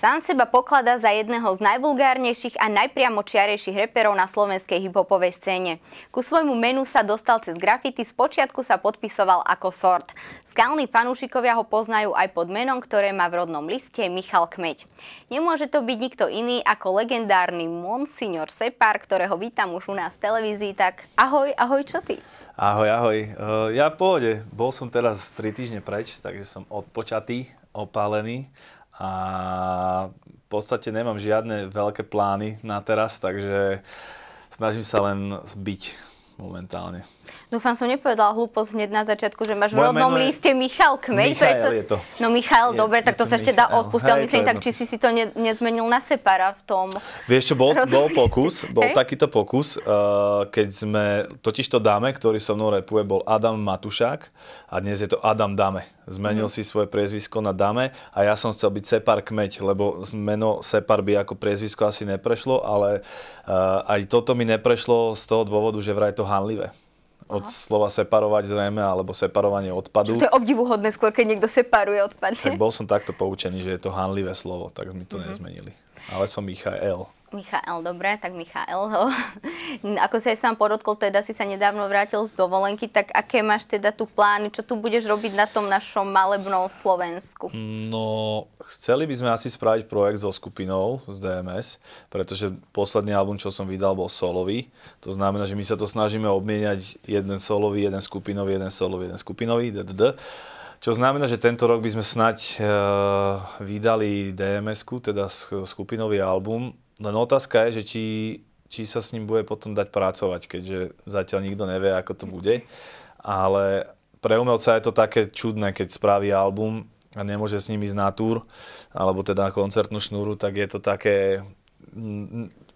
Sám seba pokladá za jedného z najvulgárnejších a najpriamočiarejších reperov na slovenskej hiphopovej scéne. Ku svojmu menu sa dostal cez grafity, spočiatku sa podpisoval ako Sort. Skalní fanúšikovia ho poznajú aj pod menom, ktoré má v rodnom liste Michal Kmeď. Nemôže to byť nikto iný ako legendárny Monsignor Separ, ktorého vítam už u nás v televízii, tak ahoj, ahoj, čo ty? Ahoj, ahoj. E, ja v pohode. Bol som teraz 3 týždne preč, takže som odpočatý, opálený a v podstate nemám žiadne veľké plány na teraz, takže snažím sa len zbiť momentálne. Dúfam, som nepovedala hlúposť hneď na začiatku, že máš v rodnom je... liste Michal Kmeď. Michal preto... je to. No Michal, je, dobre, je tak to, to sa ešte dá odpustiť, ale myslím tak, či si si to ne, nezmenil na separa v tom Vieš čo, bol, bol pokus, bol hey? takýto pokus, uh, keď sme, totiž to dáme, ktorý so mnou repuje, bol Adam Matušák a dnes je to Adam Dame. Zmenil mm. si svoje priezvisko na Dame a ja som chcel byť Separ Kmeď, lebo meno Separ by ako priezvisko asi neprešlo, ale uh, aj toto mi neprešlo z toho dôvodu, že vraj to hanlivé od slova separovať zrejme, alebo separovanie odpadu. Čo to je obdivuhodné skôr, keď niekto separuje odpad. Tak bol som takto poučený, že je to hanlivé slovo, tak mi to mm-hmm. nezmenili. Ale som Michael. Michael, dobre, tak Michael. Ho. Ako sa aj sám porodkol, teda si sa nedávno vrátil z dovolenky, tak aké máš teda tu plány? Čo tu budeš robiť na tom našom malebnom Slovensku? No, chceli by sme asi spraviť projekt so skupinou z DMS, pretože posledný album, čo som vydal, bol solový. To znamená, že my sa to snažíme obmieniať jeden solový, jeden skupinový, jeden solový, jeden skupinový, d, d, d. Čo znamená, že tento rok by sme snať eh, vydali DMS-ku, teda skupinový album. Len otázka je, že či, či sa s ním bude potom dať pracovať, keďže zatiaľ nikto nevie, ako to bude. Ale pre umelca je to také čudné, keď spraví album a nemôže s ním ísť na túr, alebo teda koncertnú šnúru, tak je to také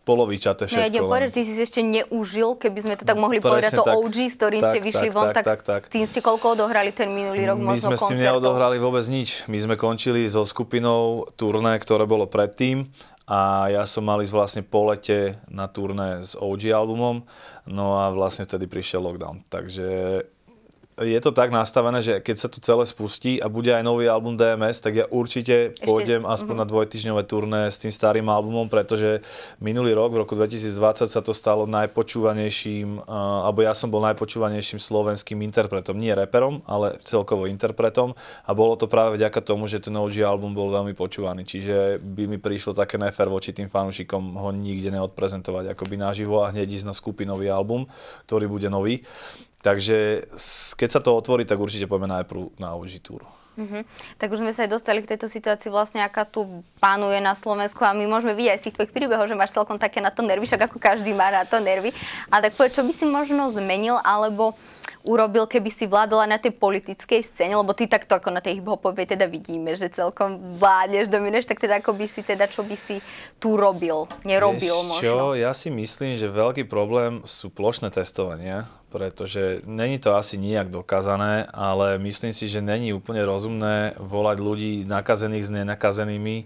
polovičaté všetko. No, ja idem povedať, že ty si ešte neužil, keby sme to tak mohli Presne povedať, to tak, OG, s ktorým tak, ste vyšli tak, von, tak, tak, tak, tým ste koľko odohrali ten minulý rok My možno sme koncertov. s tým neodohrali vôbec nič. My sme končili so skupinou turné, ktoré bolo predtým a ja som mal ísť vlastne po lete na turné s OG albumom, no a vlastne vtedy prišiel lockdown. Takže je to tak nastavené, že keď sa to celé spustí a bude aj nový album DMS, tak ja určite Ešte? pôjdem mhm. aspoň mm-hmm. na dvojtyžňové turné s tým starým albumom, pretože minulý rok, v roku 2020 sa to stalo najpočúvanejším, uh, alebo ja som bol najpočúvanejším slovenským interpretom, nie reperom, ale celkovo interpretom a bolo to práve vďaka tomu, že ten OG album bol veľmi počúvaný, čiže by mi prišlo také nefér voči tým fanúšikom ho nikde neodprezentovať, akoby naživo a hneď ísť na skupinový album, ktorý bude nový. Takže keď sa to otvorí, tak určite poďme najprv na OG Tour. Mm-hmm. Tak už sme sa aj dostali k tejto situácii, vlastne aká tu pánuje na Slovensku a my môžeme vidieť aj z tých tvojich príbehov, že máš celkom také na to nervy, však ako každý má na to nervy. A tak povedz, čo by si možno zmenil, alebo urobil, keby si vládala na tej politickej scéne, lebo ty takto ako na tej hiphopovej teda vidíme, že celkom vládneš, domineš, tak teda ako by si teda, čo by si tu robil, nerobil Vieš možno. čo, ja si myslím, že veľký problém sú plošné testovania, pretože není to asi nijak dokázané, ale myslím si, že není úplne rozumné volať ľudí nakazených s nenakazenými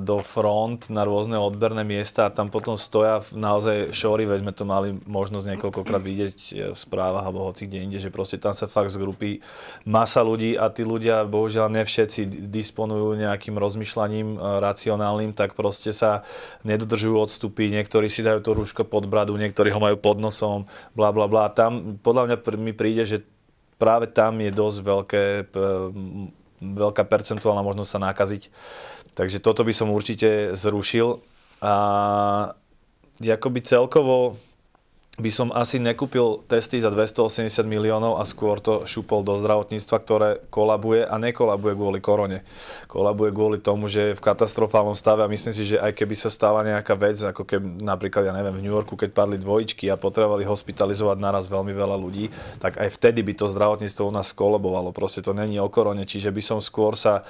do front na rôzne odberné miesta a tam potom stoja naozaj šory, veď sme to mali možnosť niekoľkokrát vidieť e, v správach alebo hoci kde inde, že proste tam sa fakt zgrupí masa ľudí a tí ľudia, bohužiaľ nevšetci všetci disponujú nejakým rozmýšľaním e, racionálnym, tak proste sa nedodržujú odstupy, niektorí si dajú to rúško pod bradu, niektorí ho majú pod nosom, bla bla bla. Tam podľa mňa mi príde, že práve tam je dosť veľké, veľká percentuálna možnosť sa nákaziť. Takže toto by som určite zrušil. A akoby celkovo by som asi nekúpil testy za 280 miliónov a skôr to šupol do zdravotníctva, ktoré kolabuje a nekolabuje kvôli korone. Kolabuje kvôli tomu, že je v katastrofálnom stave a myslím si, že aj keby sa stala nejaká vec, ako keby napríklad, ja neviem, v New Yorku, keď padli dvojičky a potrebovali hospitalizovať naraz veľmi veľa ľudí, tak aj vtedy by to zdravotníctvo u nás kolabovalo. Proste to není o korone, čiže by som skôr sa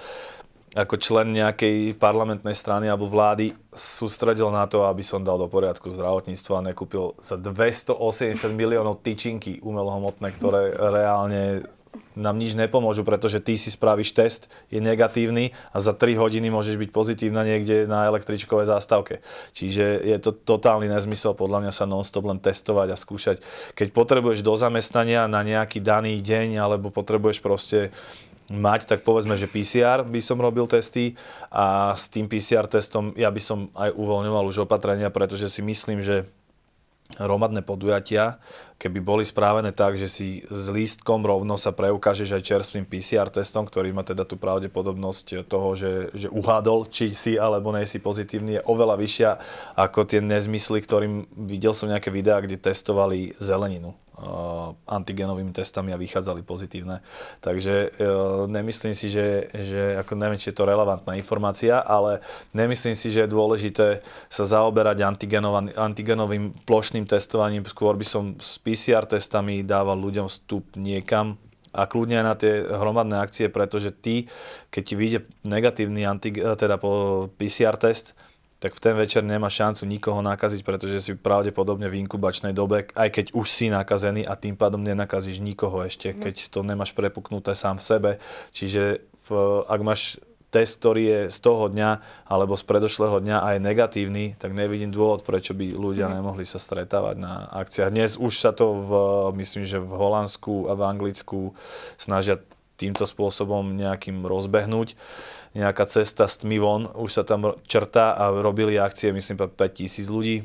ako člen nejakej parlamentnej strany alebo vlády sústredil na to, aby som dal do poriadku zdravotníctvo a nekúpil za 280 miliónov tyčinky umelohmotné, ktoré reálne nám nič nepomôžu, pretože ty si spravíš test, je negatívny a za 3 hodiny môžeš byť pozitívna niekde na električkovej zástavke. Čiže je to totálny nezmysel podľa mňa sa non-stop len testovať a skúšať. Keď potrebuješ do zamestnania na nejaký daný deň alebo potrebuješ proste mať, tak povedzme, že PCR by som robil testy a s tým PCR testom ja by som aj uvoľňoval už opatrenia, pretože si myslím, že hromadné podujatia keby boli správené tak, že si s lístkom rovno sa preukážeš aj čerstvým PCR testom, ktorý má teda tú pravdepodobnosť toho, že, že uhádol, či si alebo nie si pozitívny, je oveľa vyššia ako tie nezmysly, ktorým videl som nejaké videá, kde testovali zeleninu eh, antigenovými testami a vychádzali pozitívne. Takže eh, nemyslím si, že, že ako neviem, či je to relevantná informácia, ale nemyslím si, že je dôležité sa zaoberať antigenovým plošným testovaním. Skôr by som PCR testami dával ľuďom vstup niekam a kľudne aj na tie hromadné akcie, pretože ty, keď ti vyjde negatívny anti, eh, teda po PCR test, tak v ten večer nemá šancu nikoho nakaziť, pretože si pravdepodobne v inkubačnej dobe, aj keď už si nakazený a tým pádom nenakazíš nikoho ešte, mhm. keď to nemáš prepuknuté sám v sebe. Čiže v, ak máš test, ktorý je z toho dňa alebo z predošlého dňa a je negatívny, tak nevidím dôvod, prečo by ľudia mhm. nemohli sa stretávať na akciách. Dnes už sa to, v, myslím, že v Holandsku a v Anglicku snažia týmto spôsobom nejakým rozbehnúť. Nejaká cesta s tmy von už sa tam črta a robili akcie, myslím, 5 tisíc ľudí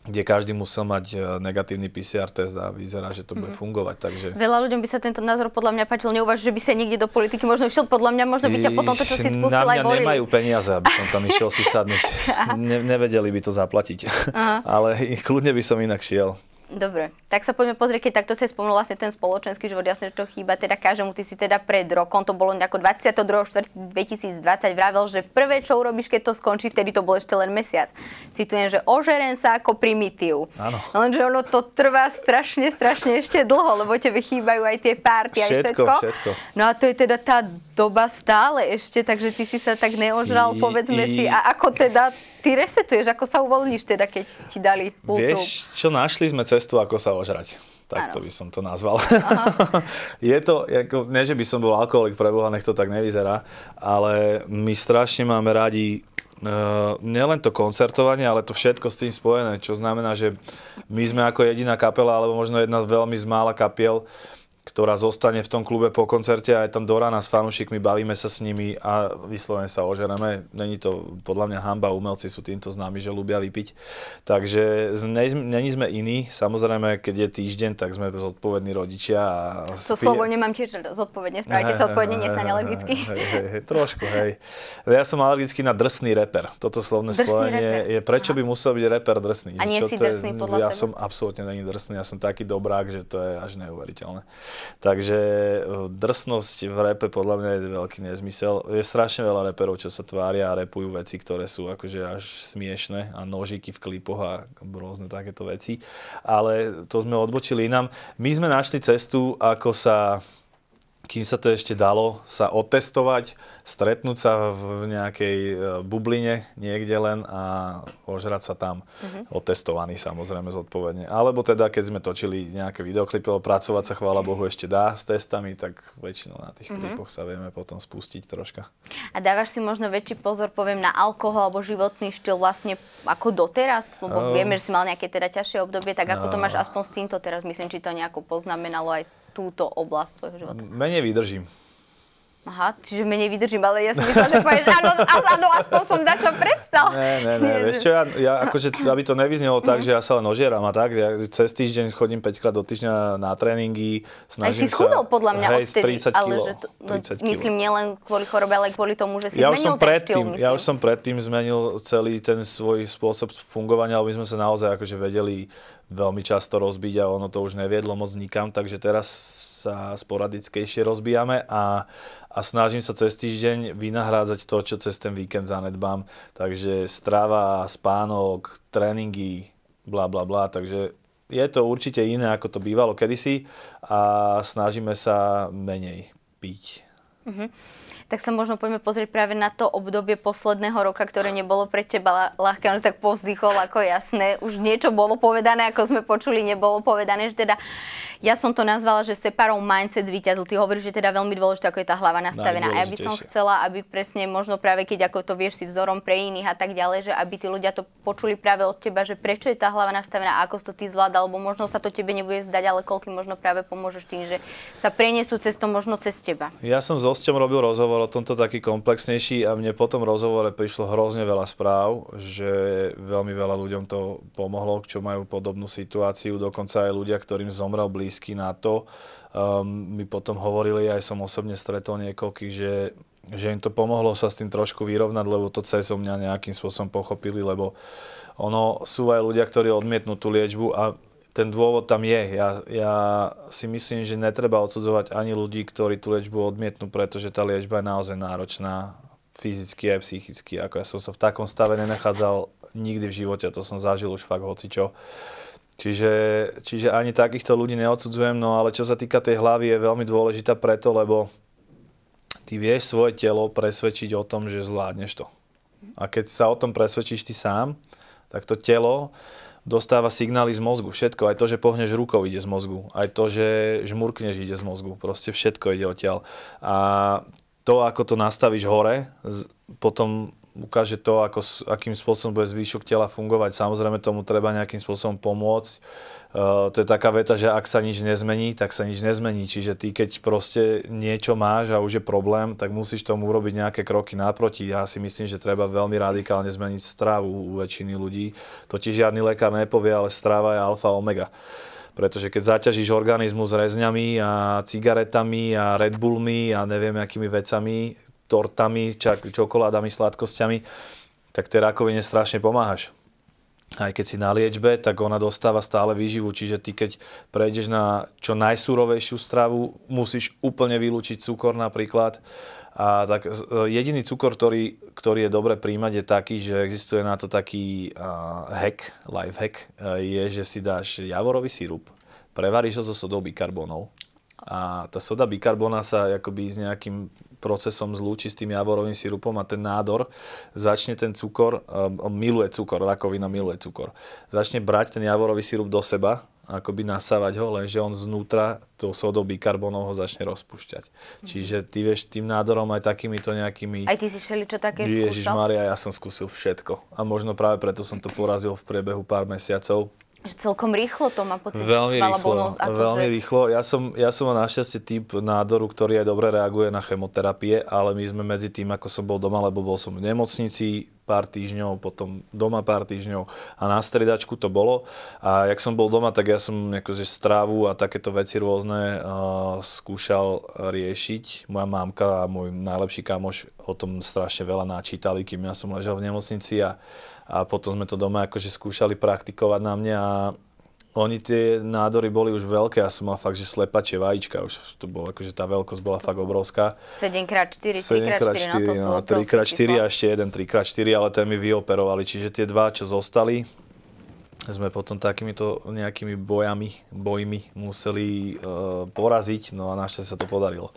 kde každý musel mať e, negatívny PCR test a vyzerá, že to bude mhm. fungovať. Takže... Veľa ľuďom by sa tento názor podľa mňa páčil. Neuvaž, že by sa niekde do politiky možno išiel. Podľa mňa možno by ťa potom to, čo si spustil, aj volili. nemajú peniaze, aby som tam išiel si sadnúť. Ne- nevedeli by to zaplatiť. Aha. Ale kľudne by som inak šiel. Dobre, tak sa poďme pozrieť, keď takto sa spomínal vlastne ten spoločenský život, jasne, že to chýba teda každému, ty si teda pred rokom, to bolo nejako 22.4.2020, vravel, že prvé, čo urobíš, keď to skončí, vtedy to bol ešte len mesiac. Citujem, že ožeren sa ako primitív. Áno. Lenže ono to trvá strašne, strašne ešte dlho, lebo tebe chýbajú aj tie párty, všetko, aj všetko. všetko. No a to je teda tá doba stále ešte, takže ty si sa tak neožral, I, povedzme i... si, a ako teda Ty resetuješ, ako sa uvoľníš teda, keď ti dali multu. Vieš čo, našli sme cestu, ako sa ožrať. Tak to by som to nazval. je to, ako, nie že by som bol alkoholik, preboha, nech to tak nevyzerá, ale my strašne máme radi Uh, e, nielen to koncertovanie, ale to všetko s tým spojené, čo znamená, že my sme ako jediná kapela, alebo možno jedna veľmi z mála kapiel, uh, ktorá zostane v tom klube po koncerte a je tam do rána s fanúšikmi, bavíme sa s nimi a vyslovene sa ožereme. Není to podľa mňa hamba, umelci sú týmto známi, že ľubia vypiť. Takže není sme iní, samozrejme, keď je týždeň, tak sme zodpovední rodičia. A to spí... slovo nemám tiež zodpovedne, spravite sa odpovedne, nesnaň alergicky. trošku, hej. Ja som alergický na drsný reper. Toto slovné spojenie je, prečo by musel byť reper drsný? A nie Čo si drsný podľa Ja seba? som absolútne není drsný, ja som taký dobrák, že to je až neuveriteľné. Takže eh, drsnosť v repe podľa mňa je veľký nezmysel. Je strašne veľa reperov, čo sa tvária a repujú veci, ktoré sú akože až smiešne a nožiky v klipoch a rôzne takéto veci. Ale to sme odbočili inám. My sme našli cestu, ako sa kým sa to ešte dalo, sa otestovať, stretnúť sa v nejakej e, bubline niekde len a ožrať sa tam mm-hmm. otestovaný samozrejme zodpovedne. Alebo teda, keď sme točili nejaké videoklipy, pracovať sa chvála Bohu ešte dá s testami, tak väčšinou na tých mm-hmm. klipoch sa vieme potom spustiť troška. A dávaš si možno väčší pozor, poviem, na alkohol alebo životný štýl vlastne ako doteraz? Lebo um, vieme, že si mal nejaké teda ťažšie obdobie, tak ako to máš aspoň s týmto teraz? Myslím, či to nejako poznamenalo aj túto oblasť tvojho života? Menej vydržím. Aha, čiže menej vydržím, ale ja som myslela, že povieš, áno, áno, aspoň som dačo prestal. Ne, ne, ne, vieš čo, ja, ja akože, aby to nevyznelo tak, že ja sa len ožieram a tak, ja cez týždeň chodím 5 krát do týždňa na tréningy, snažím sa... Aj si schudol podľa mňa hej, odtedy, 30 kilo, ale že to, no, 30 kilo. myslím nielen kvôli chorobe, ale aj kvôli tomu, že si ja zmenil ten som predtým, štýl, Ja už som predtým zmenil celý ten svoj spôsob fungovania, aby sme sa naozaj akože vedeli veľmi často rozbiť a ono to už neviedlo moc nikam, takže teraz sa sporadickejšie rozbijame a, a snažím sa cez týždeň vynahrádzať to, čo cez ten víkend zanedbám. Takže strava, spánok, tréningy, bla bla bla. Takže je to určite iné, ako to bývalo kedysi a snažíme sa menej piť. Mm-hmm. Tak sa možno poďme pozrieť práve na to obdobie posledného roka, ktoré nebolo pre teba ľahké. On tak povzdychol ako jasné. Už niečo bolo povedané, ako sme počuli, nebolo povedané, že teda ja som to nazvala, že separou mindset zvíťazil. Ty hovoríš, že teda veľmi dôležité, ako je tá hlava nastavená. A ja by som chcela, aby presne možno práve keď ako to vieš si vzorom pre iných a tak ďalej, že aby tí ľudia to počuli práve od teba, že prečo je tá hlava nastavená, ako si to ty zvládal, lebo možno sa to tebe nebude zdať, ale koľkým možno práve pomôžeš tým, že sa preniesú cez to možno cez teba. Ja som s osťom robil rozhovor o tomto taký komplexnejší a mne po tom rozhovore prišlo hrozne veľa správ, že veľmi veľa ľuďom to pomohlo, čo majú podobnú situáciu, dokonca aj ľudia, ktorým zomrel blízko blízky na to. Um, ehm, my potom hovorili, aj som osobne stretol niekoľkých, že, že im to pomohlo sa s tým trošku vyrovnať, lebo to cez mňa nejakým spôsobom pochopili, lebo ono sú aj ľudia, ktorí odmietnú tú liečbu a ten dôvod tam je. Ja, ja si myslím, že netreba odsudzovať ani ľudí, ktorí tú liečbu odmietnú, pretože tá liečba je naozaj náročná fyzicky aj psychicky. Ako ja som sa v takom stave nenachádzal nikdy v živote, to som zažil už fakt hocičo. Čiže, čiže ani takýchto ľudí neodsudzujem, no ale čo sa týka tej hlavy, je veľmi dôležitá preto, lebo ty vieš svoje telo presvedčiť o tom, že zvládneš to. A keď sa o tom presvedčíš ty sám, tak to telo dostáva signály z mozgu. Všetko, aj to, že pohneš rukou ide z mozgu, aj to, že žmurkneš ide z mozgu. Proste všetko ide odtiaľ. A to, ako to nastavíš hore, potom ukáže to, ako, akým spôsobom bude zvýšok tela fungovať. Samozrejme tomu treba nejakým spôsobom pomôcť. Uh, to je taká veta, že ak sa nič nezmení, tak sa nič nezmení. Čiže ty, keď proste niečo máš a už je problém, tak musíš tomu urobiť nejaké kroky naproti. Ja si myslím, že treba veľmi radikálne zmeniť stravu u väčšiny ľudí. To ti žiadny lekár nepovie, ale strava je alfa omega pretože keď zaťažíš organizmus rezňami a cigaretami a Red Bullmi a neviem akými vecami, tortami, čokoládami, sladkosťami, tak tej rakovine strašne pomáhaš aj keď si na liečbe, tak ona dostáva stále výživu. Čiže ty, keď prejdeš na čo najsúrovejšiu stravu, musíš úplne vylúčiť cukor napríklad. A tak e, jediný cukor, ktorý, ktorý je dobre príjmať, je taký, že existuje na to taký uh, hack, life hack, e, je, že si dáš javorový sirup, prevaríš ho so sodou bikarbonou. a tá soda bikarbona sa akoby s nejakým procesom zlúči s tým javorovým sirupom a ten nádor začne ten cukor, eh, miluje cukor, rakovina miluje cukor, začne brať ten javorový sirup do seba, akoby nasávať ho, lenže on znútra to sodou bikarbonov ho začne rozpúšťať. Mhm. Čiže ty vieš tým nádorom aj takýmito nejakými... Aj ty si šeli čo také Ježiš skúšal? Maria, ja som skúsil všetko. A možno práve preto som to porazil v priebehu pár mesiacov, že celkom rýchlo to má pocit. Veľmi rýchlo. akože... veľmi že... rýchlo. Ja som, ja som mal našťastie typ nádoru, ktorý aj dobre reaguje na chemoterapie, ale my sme medzi tým, ako som bol doma, lebo bol som v nemocnici pár týždňov, potom doma pár týždňov a na stredačku to bolo. A jak som bol doma, tak ja som akože strávu a takéto veci rôzne uh, skúšal riešiť. Moja mamka a môj najlepší kamoš o tom strašne veľa načítali, kým ja som ležal v nemocnici a a potom sme to doma akože skúšali praktikovať na mňa a oni tie nádory boli už veľké a som mal fakt, že slepačie vajíčka, už to bolo, akože tá veľkosť bola fakt obrovská. 7x4, 3x4, 7x4 no, 3x4 no, a ešte jeden 3x4, ale ten mi vyoperovali, čiže tie dva, čo zostali, sme potom takýmito nejakými bojami, bojmi museli e, poraziť, no a našťastie sa to podarilo.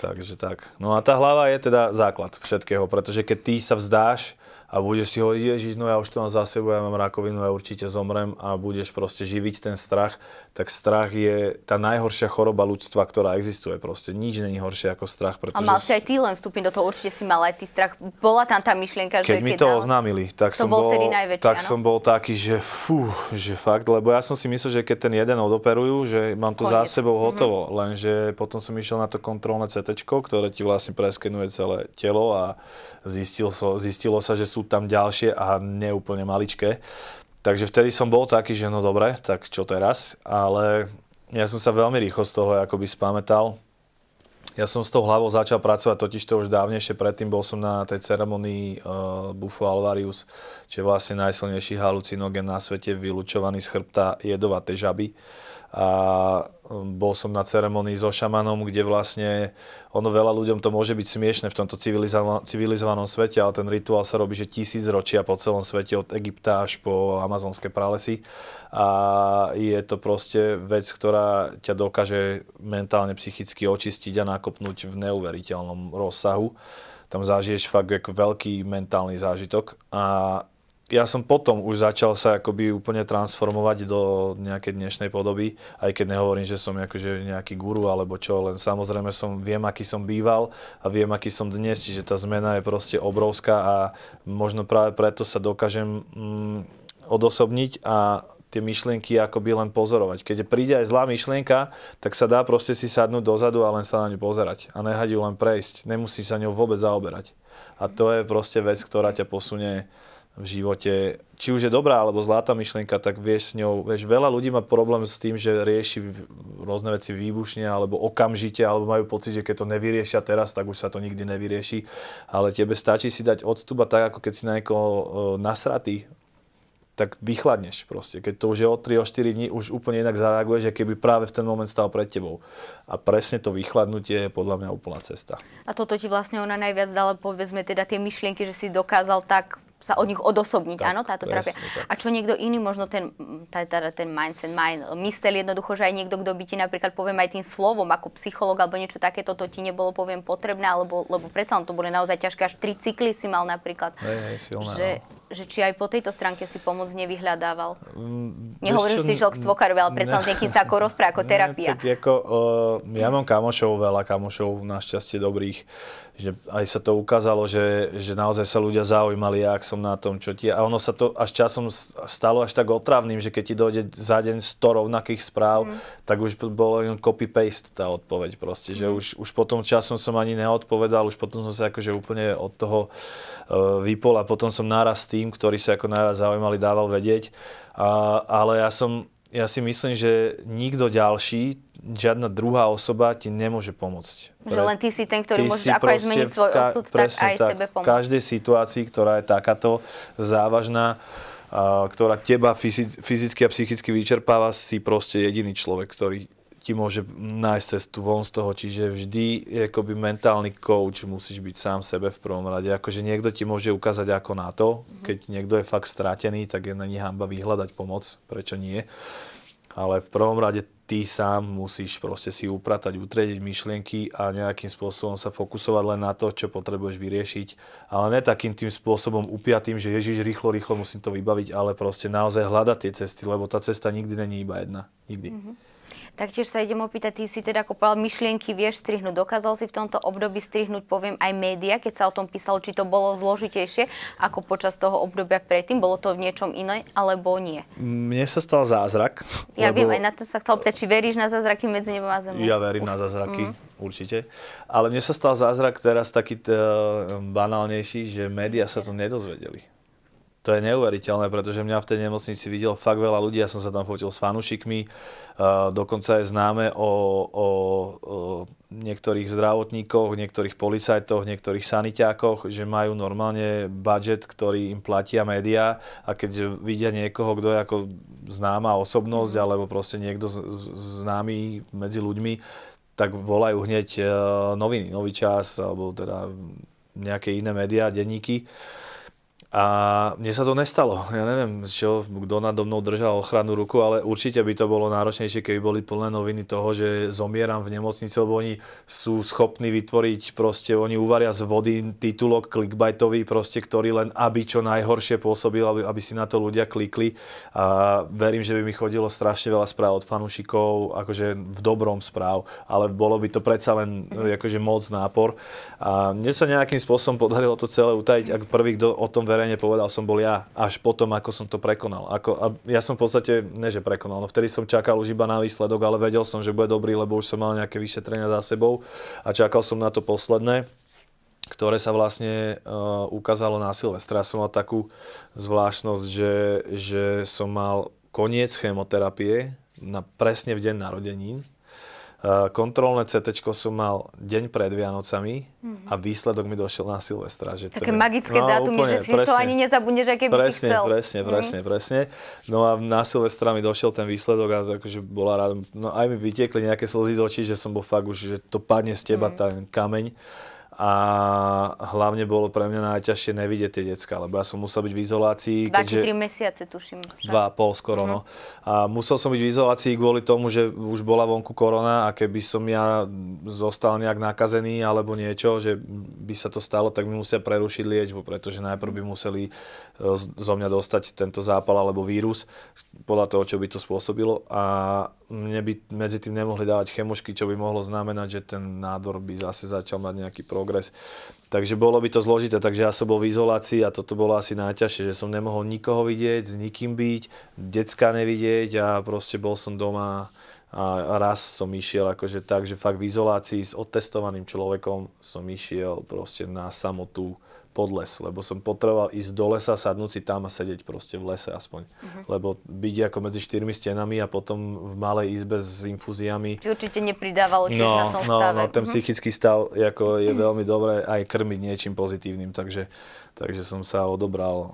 Takže tak. No a tá hlava je teda základ všetkého, pretože keď ty sa vzdáš a budeš si ho, ježiš, no ja už to mám za sebou, ja mám rakovinu, ja určite zomrem a budeš proste živiť ten strach, tak strach je tá najhoršia choroba ľudstva, ktorá existuje. Proste nič není horšie ako strach. Pretože... A mal si aj ty len vstúpiť do toho, určite si mal aj ty strach. Bola tam tá myšlienka, keď že... Keď mi to dal... oznámili, tak, to som bol, najväčší, tak som bol taký, že fú, že fakt, lebo ja som si myslel, že keď ten jeden odoperujú, že mám to Koniec. za sebou mhm. hotovo, mm-hmm. lenže potom som išiel na to kontrolné CT, ktoré ti vlastne preskenuje celé telo a zistil so, zistilo sa, že sú tam ďalšie a neúplne maličké. Takže vtedy som bol taký, že no dobre, tak čo teraz? Ale ja som sa veľmi rýchlo z toho akoby spamätal. Ja som s tou hlavou začal pracovať, totiž to už dávnejšie predtým bol som na tej ceremonii uh, eh, Bufo Alvarius, čo je vlastne najsilnejší halucinogen na svete, vylučovaný z chrbta jedovatej žaby. Uh, a um, bol som na ceremonii so šamanom, kde vlastne ono veľa ľuďom to môže byť smiešne v tomto civilizovanom svete, ale ten rituál sa robí, že tisíc ročia po celom svete od Egypta až po amazonské pralesy a je to proste vec, ktorá ťa dokáže mentálne, psychicky očistiť a nakopnúť v neuveriteľnom rozsahu. Tam zažiješ fakt veľký mentálny zážitok a ja som potom už začal sa akoby úplne transformovať do nejakej dnešnej podoby, aj keď nehovorím, že som akože nejaký guru alebo čo, len samozrejme som, viem, aký som býval a viem, aký som dnes, čiže tá zmena je proste obrovská a možno práve preto sa dokážem mm, odosobniť a tie myšlienky akoby len pozorovať. Keď príde aj zlá myšlienka, tak sa dá proste si sadnúť dozadu a len sa na ňu pozerať a nehať ju len prejsť. Nemusí sa ňou vôbec zaoberať. A to je proste vec, ktorá ťa posunie v živote, či už je dobrá alebo zlatá myšlienka, tak vieš s ňou, vieš, veľa ľudí má problém s tým, že rieši rôzne veci výbušne alebo okamžite, alebo majú pocit, že keď to nevyriešia teraz, tak už sa to nikdy nevyrieši. Ale tebe stačí si dať odstup a tak, ako keď si na niekoho e, nasratý, tak vychladneš proste. Keď to už je o 3, o 4 dní, už úplne inak zareaguje, že keby práve v ten moment stal pred tebou. A presne to vychladnutie je podľa mňa úplná cesta. A toto ti vlastne ona najviac dala, povedzme, teda tie myšlienky, že si dokázal tak sa od nich odosobniť, tak, áno, táto presne, terapia. Tak. A čo niekto iný, možno ten, tá, tá, ten mindset, mind, mysel jednoducho, že aj niekto, kto by ti napríklad, poviem aj tým slovom, ako psycholog alebo niečo takéto, to ti nebolo, poviem, potrebné, alebo, lebo predsa to bude naozaj ťažké, až tri cykly si mal napríklad. Hej, hej, silné, že, no že či aj po tejto stránke si pomoc nevyhľadával? Um, Nehovorím, že si šiel k cvokarovi, ale predsa s niekým sa ako rozpráva, ako terapia. Ne, tak ako, uh, ja mám kamošov, veľa kamošov, našťastie dobrých, že aj sa to ukázalo, že, že naozaj sa ľudia zaujímali, ak som na tom, čo ti... A ono sa to až časom stalo až tak otravným, že keď ti dojde za deň 100 rovnakých správ, mm. tak už bolo len copy-paste tá odpoveď proste, mm. že mhm. už, už potom časom som ani neodpovedal, už potom som sa akože úplne od toho uh, vypol a potom som naraz tým, ktorý sa ako najviac zaujímali, dával vedieť. A, ale ja som ja si myslím, že nikto ďalší, žiadna druhá osoba ti nemôže pomôcť. Pre, že len ty si ten, ktorý môže ako aj zmeniť svoj ka- osud, tak aj tak, sebe pomôcť. V každej situácii, ktorá je takáto závažná, a, ktorá teba fyzicky a psychicky vyčerpáva, si proste jediný človek, ktorý ti môže nájsť cestu von z toho, čiže vždy akoby mentálny coach musíš byť sám sebe v prvom rade. Akože niekto ti môže ukázať ako na to, mhm. keď niekto je fakt stratený, tak je na ní hamba vyhľadať pomoc, prečo nie. Ale v prvom rade ty sám musíš proste si upratať, utrediť myšlienky a nejakým spôsobom sa fokusovať len na to, čo potrebuješ vyriešiť. Ale ne takým tým spôsobom upiatým, že ježiš, rýchlo, rýchlo musím to vybaviť, ale proste naozaj hľadať tie cesty, lebo tá cesta nikdy není iba jedna. Nikdy. Mm-hmm. Taktiež sa idem opýtať, ty si teda povedal, myšlienky, vieš strihnúť. Dokázal si v tomto období strihnúť, poviem, aj média, keď sa o tom písalo, či to bolo zložitejšie ako počas toho obdobia predtým? Bolo to v niečom iné, alebo nie? Mne sa stal zázrak. Ja lebo... viem, aj na to sa chcel opýtať, či veríš na zázraky medzi nebom a zemou? Ja verím Už... na zázraky. Mm určite. Ale mne sa stal zázrak teraz taký t- eh, banálnejší, že médiá sa to nedozvedeli. To je neuveriteľné, pretože mňa v tej nemocnici videl fakt veľa ľudí, ja som sa tam fotil s fanúšikmi, eh, dokonca je známe o, o, o niektorých zdravotníkoch, niektorých policajtoch, niektorých saniťákoch, že majú normálne budget, ktorý im platia médiá a keď vidia niekoho, kto je ako známa osobnosť mhm. alebo proste niekto známy medzi ľuďmi, tak volajú hneď eh, noviny, nový čas alebo teda nejaké iné médiá, denníky. A mne sa to nestalo. Ja neviem, čo, kto nado mnou držal ochranu ruku, ale určite by to bolo náročnejšie, keby boli plné noviny toho, že zomieram v nemocnici, lebo oni sú schopní vytvoriť proste, oni uvaria z vody titulok clickbaitový, proste, ktorý len aby čo najhoršie pôsobil, aby, aby si na to ľudia klikli. A verím, že by mi chodilo strašne veľa správ od fanúšikov, akože v dobrom správ, ale bolo by to predsa len mhm. akože moc nápor. A mne sa nejakým spôsobom podarilo to celé utajiť, ak prvý, kto o tom verej krajine povedal som bol ja, až potom, ako som to prekonal. Ako, a ja som v podstate, ne že prekonal, no vtedy som čakal už iba na výsledok, ale vedel som, že bude dobrý, lebo už som mal nejaké vyšetrenia za sebou a čakal som na to posledné ktoré sa vlastne uh, ukázalo na Silvestra. Ja som mal takú zvláštnosť, že, že som mal koniec chemoterapie na, presne v deň narodenín Eh, kontrolné CT som mal deň pred Vianocami mm-hmm. a výsledok mi došiel na Silvestra. Že Také teda... magické no, dátumy, úplne, že si presne, to ani nezabudneš, aj keby presne, si chcel. Presne, presne, mm-hmm. presne. No a na Silvestra mi došiel ten výsledok a akože bola rád. No aj mi vytiekli nejaké slzy z očí, že som bol fakt už, že to padne z teba mm-hmm. ten kameň a hlavne bolo pre mňa najťažšie nevidieť tie decka, lebo ja som musel byť v izolácii. Dva keďže... 3 mesiace tuším. Však. Dva a pol skoro, mm. no. Mhm. A musel som byť v izolácii kvôli tomu, že už bola vonku korona a keby som ja zostal nejak nakazený alebo niečo, že by sa to stalo, tak mi musia prerušiť liečbu, pretože najprv by museli e, zo mňa dostať tento zápal alebo vírus, podľa toho, čo by to spôsobilo a mne by medzi tým nemohli dávať chemošky, čo by mohlo znamenať, že ten nádor by zase začal mať nejaký problém kongres. Takže bolo by to zložité, takže ja som bol v izolácii a toto bolo asi najťažšie, že som nemohol nikoho vidieť, s nikým byť, decka nevidieť a proste bol som doma a raz som išiel akože tak, že fakt v izolácii s otestovaným človekom som išiel proste na samotu pod les, lebo som potreboval ísť do lesa, sadnúť si tam a sedieť proste v lese aspoň. Uh-huh. Lebo byť ako medzi štyrmi stenami a potom v malej izbe s infúziami. Či určite nepridávalo tiež no, na no, tom no, stave. No, ten uh-huh. psychický stav ako je veľmi dobré aj krmiť niečím pozitívnym, takže takže som sa odobral eh,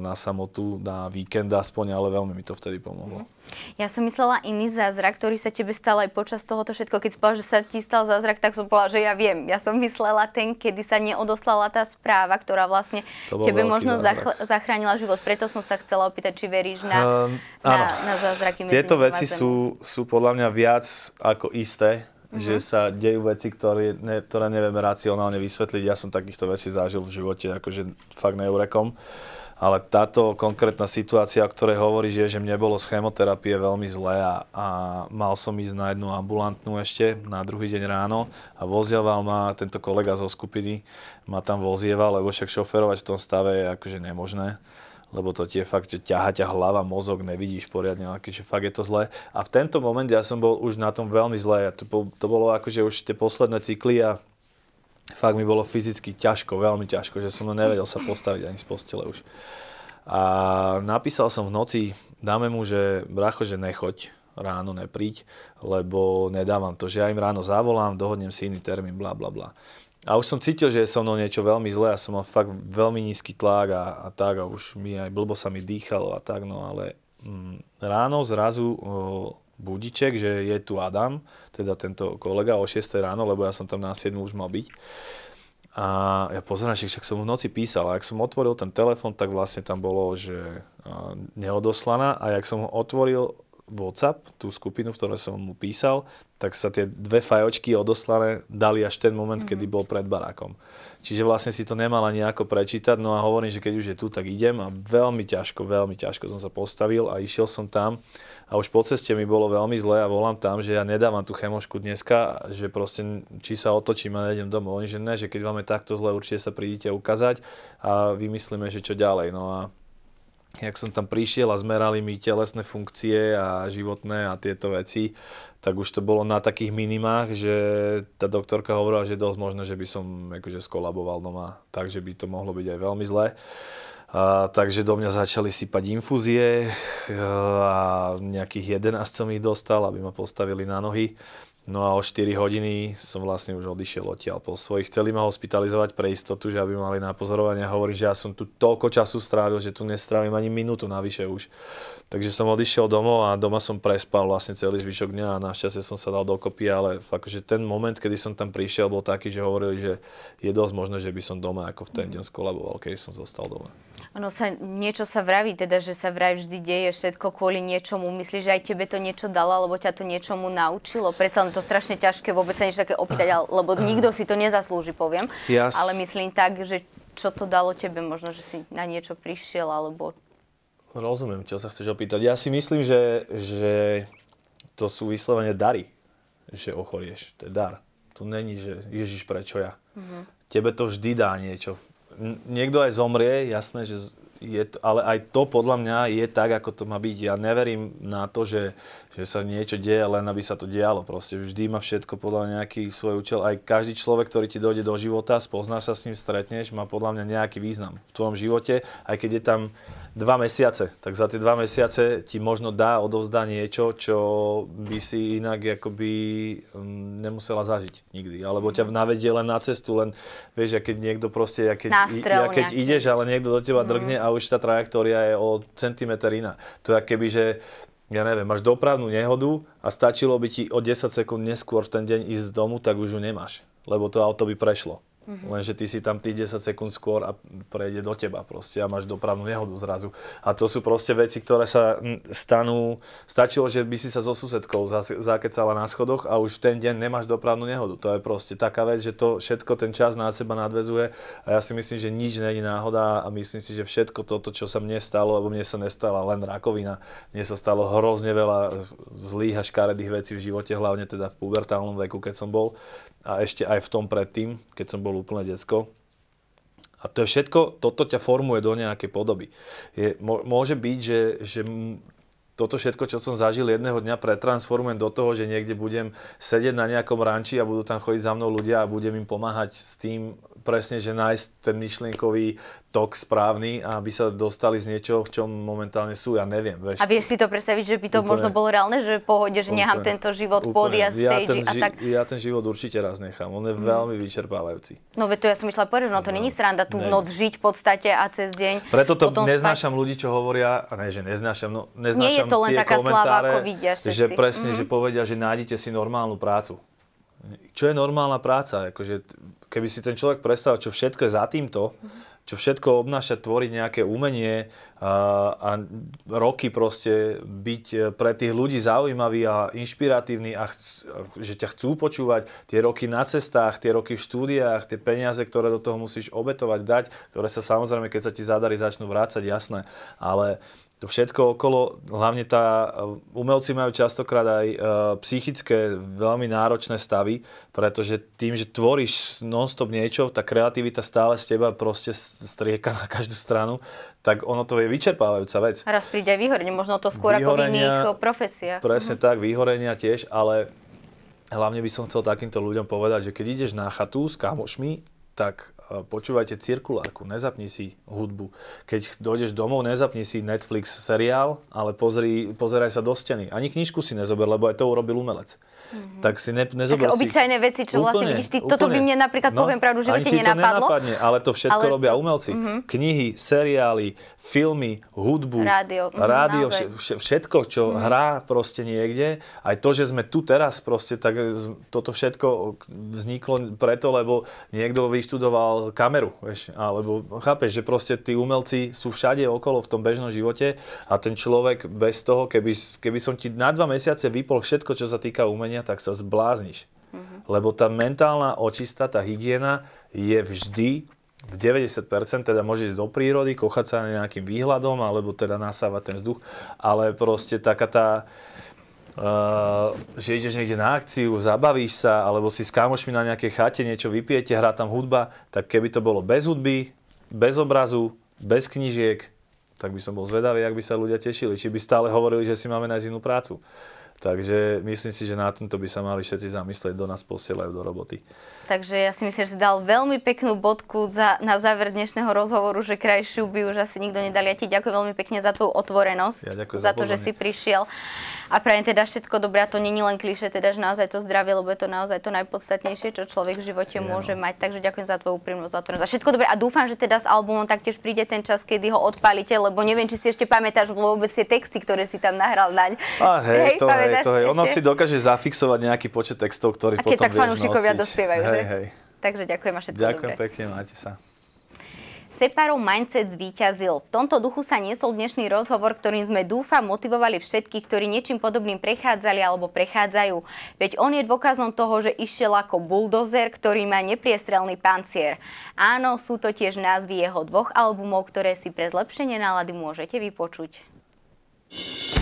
na samotu na víkend aspoň, ale veľmi mi to vtedy pomohlo. Mhm. Ja som myslela iný zázrak, ktorý sa tebe stal aj počas tohoto všetko. Keď spala, že sa ti stal zázrak, tak som povedala, že ja viem. Ja som myslela ten, kedy sa neodoslala tá správa, ktorá vlastne tebe možno zázrak. zachránila život. Preto som sa chcela opýtať, či veríš na, um, na, na zázraky. Tieto veci sú, sú podľa mňa viac ako isté mm-hmm. že mhm. sa dejú veci, ktoré, ne, ktoré nevieme racionálne vysvetliť. Ja som takýchto vecí zažil v živote, akože fakt neurekom. Ale táto konkrétna situácia, o ktorej hovorí, že, že mne bolo z chemoterapie veľmi zlé a, a mal som ísť na jednu ambulantnú ešte na druhý deň ráno a vozieval ma tento kolega zo skupiny, ma tam vozieval, lebo však šoferovať v tom stave je akože nemožné lebo to tie fakt, že ťaha ťa hlava, mozog, nevidíš poriadne, ale keďže fakt je to zlé. A v tento moment ja som bol už na tom veľmi zlé. To, to bolo akože už tie posledné cykly a fakt mi bolo fyzicky ťažko, veľmi ťažko, že som nevedel sa postaviť ani z postele už. A napísal som v noci, dáme mu, že bracho, že nechoď, ráno nepríď, lebo nedávam to, že ja im ráno zavolám, dohodnem si iný termín, bla bla bla. A už som cítil, že je so mnou niečo veľmi zlé a som mal fakt veľmi nízky tlak a, a tak a už mi aj blbo sa mi dýchalo a tak, no ale mm, ráno zrazu o, budiček, že je tu Adam, teda tento kolega o 6 ráno, lebo ja som tam na 7 už mal byť. A ja pozerám, že však som v noci písal a ak som otvoril ten telefon, tak vlastne tam bolo, že neodoslaná a jak som ho otvoril, WhatsApp, tú skupinu, v ktorej som mu písal, tak sa tie dve fajočky odoslané dali až ten moment, mm-hmm. kedy bol pred barákom. Čiže vlastne si to nemala nejako prečítať, no a hovorím, že keď už je tu, tak idem a veľmi ťažko, veľmi ťažko som sa postavil a išiel som tam a už po ceste mi bolo veľmi zle a volám tam, že ja nedávam tú chemošku dneska, že proste či sa otočím a nejdem domov. Oni, že ne, že keď máme takto zle, určite sa prídite ukázať a vymyslíme, že čo ďalej. No a jak som tam prišiel a zmerali mi telesné funkcie a životné a tieto veci, tak už to bolo na takých minimách, že tá doktorka hovorila, že je dosť možné, že by som akože skolaboval doma, takže by to mohlo byť aj veľmi zlé. A, takže do mňa začali sypať infúzie a nejakých 11 som ich dostal, aby ma postavili na nohy. No a o 4 hodiny som vlastne už odišiel odtiaľ po svojich. Chceli ma hospitalizovať pre istotu, že aby mali na pozorovanie. Hovorím, že ja som tu toľko času strávil, že tu nestrávim ani minútu navyše už. Takže som odišiel domov a doma som prespal vlastne celý zvyšok dňa a našťastie som sa dal dokopy, ale fakt, že ten moment, kedy som tam prišiel, bol taký, že hovorili, že je dosť možné, že by som doma ako v ten deň skolaboval, keď som zostal doma. Ono sa, niečo sa vraví, teda, že sa vraj vždy deje všetko kvôli niečomu. Myslíš, že aj tebe to niečo dalo, alebo ťa to niečomu naučilo? Predsa len to strašne ťažké vôbec sa niečo také opýtať, lebo nikto si to nezaslúži, poviem. Jas. Ale myslím tak, že čo to dalo tebe, možno, že si na niečo prišiel, alebo... Rozumiem, čo sa chceš opýtať. Ja si myslím, že, že to sú vyslovene dary, že ochorieš. To je dar. To není, že Ježiš, prečo ja. Mm-hmm. Tebe to vždy dá niečo niekto aj zomrie, jasné, že je to, ale aj to podľa mňa je tak, ako to má byť. Ja neverím na to, že, že sa niečo deje, len aby sa to dialo. Proste vždy má všetko podľa mňa nejaký svoj účel. Aj každý človek, ktorý ti dojde do života, spoznáš sa s ním, stretneš, má podľa mňa nejaký význam v tvojom živote, aj keď je tam dva mesiace. Tak za tie dva mesiace ti možno dá, odovzdá niečo, čo by si inak akoby mm, nemusela zažiť nikdy. Alebo ťa navedie len na cestu, len vieš, ja keď niekto proste, ja keď, ja keď ideš, ale niekto do teba mm. drgne a už tá trajektória je o centimeter iná. To je keby, že ja neviem, máš dopravnú nehodu a stačilo by ti o 10 sekúnd neskôr v ten deň ísť z domu, tak už ju nemáš, lebo to auto by prešlo. Mm-hmm. Lenže ty si tam tých 10 sekúnd skôr a prejde do teba proste a máš dopravnú nehodu zrazu. A to sú proste veci, ktoré sa stanú... Stačilo, že by si sa so susedkou zakecala na schodoch a už ten deň nemáš dopravnú nehodu. To je proste taká vec, že to všetko ten čas na seba nadvezuje a ja si myslím, že nič není náhoda a myslím si, že všetko toto, čo sa mne stalo, alebo mne sa nestala len rakovina, mne sa stalo hrozne veľa zlých a škaredých vecí v živote, hlavne teda v pubertálnom veku, keď som bol, a ešte aj v tom predtým, keď som bol úplne decko. A to je všetko, toto ťa formuje do nejakej podoby. Je, môže byť, že, že toto všetko, čo som zažil jedného dňa, pretransformujem do toho, že niekde budem sedieť na nejakom ranči a budú tam chodiť za mnou ľudia a budem im pomáhať s tým, presne, že nájsť ten myšlienkový tok správny, aby sa dostali z niečoho, v čom momentálne sú, ja neviem. Veš. A vieš si to predstaviť, že by to úplne, možno bolo reálne, že pohode, že nechám tento život pódia, ja ten, a tak? Ja ten život určite raz nechám, on je mm. veľmi vyčerpávajúci. No veď to ja som išla povedať, že no to no, není sranda tu neviem. noc žiť v podstate a cez deň. Preto to neznášam spať... ľudí, čo hovoria, a ne, že neznášam, no neznášam Nie je to len taká sláva, ako vidia všetci. Že presne, mm že mhm. povedia, že nájdete si normálnu prácu čo je normálna práca. Akože, keby si ten človek predstavil, čo všetko je za týmto, čo všetko obnáša tvoriť nejaké umenie a, a roky proste byť e, pre tých ľudí zaujímavý a inšpiratívny a chc, že ťa chcú počúvať, tie roky na cestách, tie roky v štúdiách, tie peniaze, ktoré do toho musíš obetovať, dať, ktoré sa samozrejme, keď sa ti zadarí, začnú vrácať, jasné. Ale uh, to všetko okolo, hlavne tá, e, umelci majú častokrát aj e, psychické veľmi náročné stavy, pretože tým, že tvoríš nonstop niečo, tá kreativita stále z teba proste strieka na každú stranu, tak ono to je vyčerpávajúca vec. Raz príde aj vyhorenie, možno to skôr ako v iných e, profesiách. Presne mhm. tak, vyhorenia tiež, ale hlavne by som chcel takýmto ľuďom povedať, že keď ideš na chatu s kamošmi, tak Eh, počúvajte cirkulárku, nezapni si hudbu. Keď dojdeš domov, nezapni si Netflix seriál, ale pozri, pozeraj sa do steny. Ani knižku si nezober, lebo aj to urobil umelec. Mm-hmm. Tak si ne, nezober Také si... obyčajné veci, čo vlastne úplne, vlastne vidíš, ty, úplne. toto by mne napríklad, no, poviem pravdu, že by ti to nenapadne, ale to všetko ale robia umelci. Mm-hmm. Knihy, seriály, filmy, hudbu, rádio, mm-hmm, rádio vš- všetko, čo mm-hmm. hrá proste niekde. Aj to, že sme tu teraz proste, tak toto všetko vzniklo preto, lebo niekto vyštudoval mal kameru, vieš, alebo chápeš, že proste tí umelci sú všade okolo v tom bežnom živote a ten človek bez toho, keby, keby som ti na dva mesiace vypol všetko, čo sa týka umenia, tak sa zblázniš. Mm-hmm. Lebo tá mentálna očista, tá hygiena je vždy v 90% teda môže ísť do prírody, kochať sa nejakým výhľadom alebo teda nasávať ten vzduch, ale proste taká tá, Uh, že ideš niekde na akciu, zabavíš sa, alebo si s kámošmi na nejakej chate niečo vypijete, hrá tam hudba, tak keby to bolo bez hudby, bez obrazu, bez knížiek. tak by som bol zvedavý, ak by sa ľudia tešili, či by stále hovorili, že si máme nájsť inú prácu. Takže myslím si, že na tomto by sa mali všetci zamyslieť, do nás posielajú do roboty. Takže ja si myslím, že si dal veľmi peknú bodku za, na záver dnešného rozhovoru, že krajšiu by už asi nikto nedal. Ja ti ďakujem veľmi pekne za tvoju otvorenosť, ja za, za to, že si prišiel. A prajem teda všetko dobré, a to není len kliše, teda že naozaj to zdravie, lebo je to naozaj to najpodstatnejšie, čo človek v živote yeah. môže mať. Takže ďakujem za tvoju úprimnosť, za Za všetko dobré a dúfam, že teda s albumom taktiež príde ten čas, kedy ho odpálite, lebo neviem, či si ešte pamätáš vôbec tie texty, ktoré si tam nahral naň. A hej, hej, to, hej, to hej. Ono si dokáže zafixovať nejaký počet textov, ktorý a potom tak vieš nosiť. fanúšikovia dospievajú, hej, že? Hej. Takže ďakujem a všetko Ďakujem dobre. pekne, máte sa. Separov Mindset zvíťazil. V tomto duchu sa niesol dnešný rozhovor, ktorým sme dúfam motivovali všetkých, ktorí niečím podobným prechádzali alebo prechádzajú. Veď on je dôkazom toho, že išiel ako buldozer, ktorý má nepriestrelný pancier. Áno, sú to tiež názvy jeho dvoch albumov, ktoré si pre zlepšenie nálady môžete vypočuť.